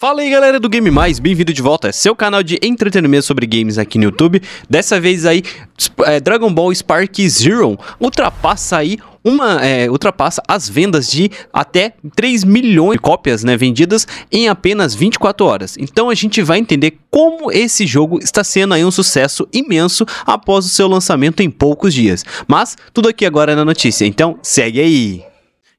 Fala aí galera do Game Mais, bem-vindo de volta, seu é canal de entretenimento sobre games aqui no YouTube. Dessa vez aí, é, Dragon Ball Spark Zero ultrapassa aí uma é, ultrapassa as vendas de até 3 milhões de cópias né, vendidas em apenas 24 horas. Então a gente vai entender como esse jogo está sendo aí um sucesso imenso após o seu lançamento em poucos dias. Mas tudo aqui agora na notícia, então segue aí!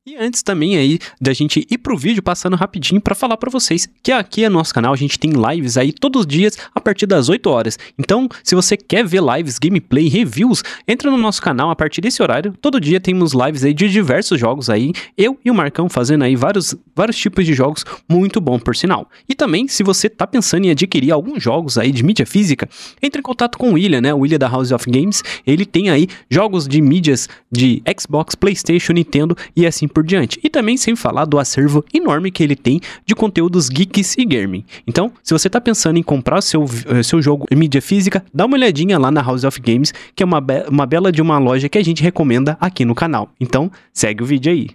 E antes também aí da gente ir pro vídeo passando rapidinho para falar para vocês que aqui é nosso canal, a gente tem lives aí todos os dias a partir das 8 horas. Então, se você quer ver lives, gameplay, reviews, entra no nosso canal a partir desse horário. Todo dia temos lives aí de diversos jogos aí, eu e o Marcão fazendo aí vários vários tipos de jogos, muito bom por sinal. E também, se você tá pensando em adquirir alguns jogos aí de mídia física, entre em contato com o William, né? O William da House of Games, ele tem aí jogos de mídias de Xbox, PlayStation, Nintendo e assim por diante. E também sem falar do acervo enorme que ele tem de conteúdos geeks e gaming. Então, se você está pensando em comprar seu, eh, seu jogo em mídia física, dá uma olhadinha lá na House of Games, que é uma, be uma bela de uma loja que a gente recomenda aqui no canal. Então, segue o vídeo aí.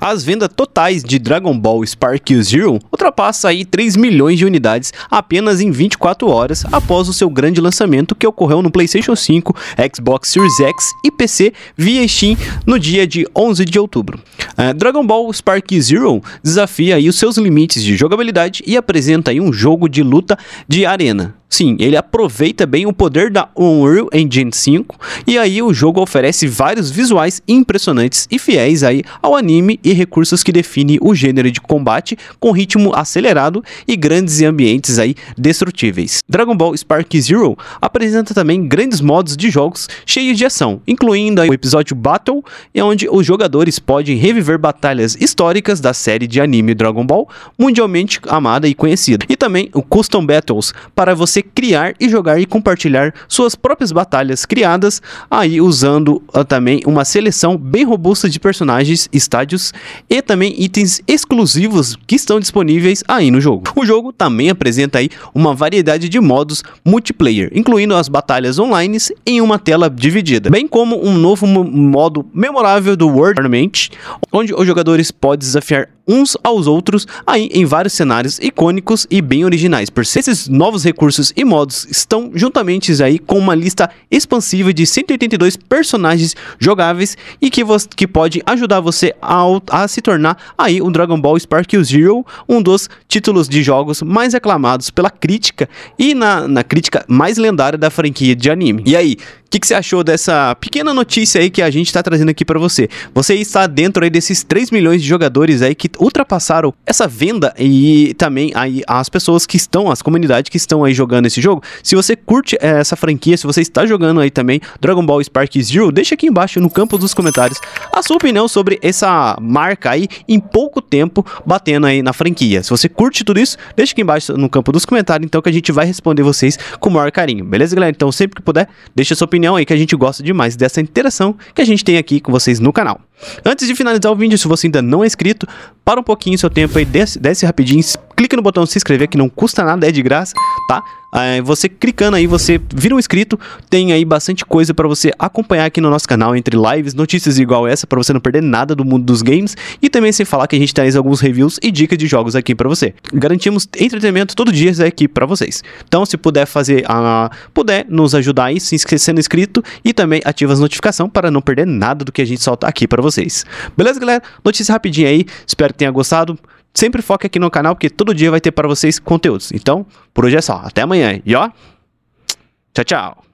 As vendas totais de Dragon Ball Spark Zero ultrapassam aí 3 milhões de unidades apenas em 24 horas após o seu grande lançamento que ocorreu no PlayStation 5, Xbox Series X e PC via Steam no dia de 11 de outubro. Uh, Dragon Ball Spark Zero desafia aí os seus limites de jogabilidade e apresenta aí um jogo de luta de arena. Sim, ele aproveita bem o poder da Unreal Engine 5 e aí o jogo oferece vários visuais impressionantes e fiéis aí ao anime e recursos que definem o gênero de combate com ritmo acelerado e grandes ambientes aí destrutíveis. Dragon Ball Spark Zero apresenta também grandes modos de jogos cheios de ação, incluindo o episódio Battle, onde os jogadores podem reviver batalhas históricas da série de anime Dragon Ball, mundialmente amada e conhecida, e também o Custom Battles para você você criar e jogar e compartilhar suas próprias batalhas criadas, aí usando uh, também uma seleção bem robusta de personagens, estádios e também itens exclusivos que estão disponíveis aí no jogo. O jogo também apresenta aí uma variedade de modos multiplayer, incluindo as batalhas online em uma tela dividida, bem como um novo modo memorável do World Tournament, onde os jogadores podem desafiar uns aos outros aí em vários cenários icônicos e bem originais. Por esses novos recursos e modos estão juntamente aí com uma lista expansiva de 182 personagens jogáveis e que, que pode ajudar você a se tornar aí um Dragon Ball Spark Zero, um dos títulos de jogos mais aclamados pela crítica e na, na crítica mais lendária da franquia de anime. E aí, o que, que, você achou dessa pequena notícia aí que a gente está trazendo aqui para você? Você está dentro aí desses 3 milhões de jogadores aí que ultrapassaram essa venda e também aí as pessoas que estão, as comunidades que estão aí jogando esse jogo. Se você curte é, essa franquia, se você está jogando aí também Dragon Ball Spark Zero, deixa aqui embaixo no campo dos comentários a sua opinião sobre essa marca aí em pouco tempo batendo aí na franquia. Se você curte tudo isso, deixa aqui embaixo no campo dos comentários, então que a gente vai responder vocês com o maior carinho, beleza, galera? Então sempre que puder, deixa sua opinião aí que a gente gosta demais dessa interação que a gente tem aqui com vocês no canal. Antes de finalizar o vídeo, se você ainda não é inscrito, para um pouquinho seu tempo aí, desce, desce rapidinho, Clique no botão se inscrever, que não custa nada, é de graça, tá? você clicando aí, você vira um inscrito, tem aí bastante coisa para você acompanhar aqui no nosso canal, entre lives, notícias igual essa, para você não perder nada do mundo dos games, e também sem falar que a gente traz alguns reviews e dicas de jogos aqui para você. Garantimos entretenimento todo dia aqui para vocês. Então, se puder fazer a... Ah, puder nos ajudar aí, se sendo inscrito, e também ativa as notificações para não perder nada do que a gente solta aqui para vocês. Beleza, galera? Notícia rapidinha aí, espero que tenha gostado. Sempre foque aqui no canal, porque todo dia vai ter para vocês conteúdos. Então, por hoje é só. Até amanhã. E ó, tchau, tchau.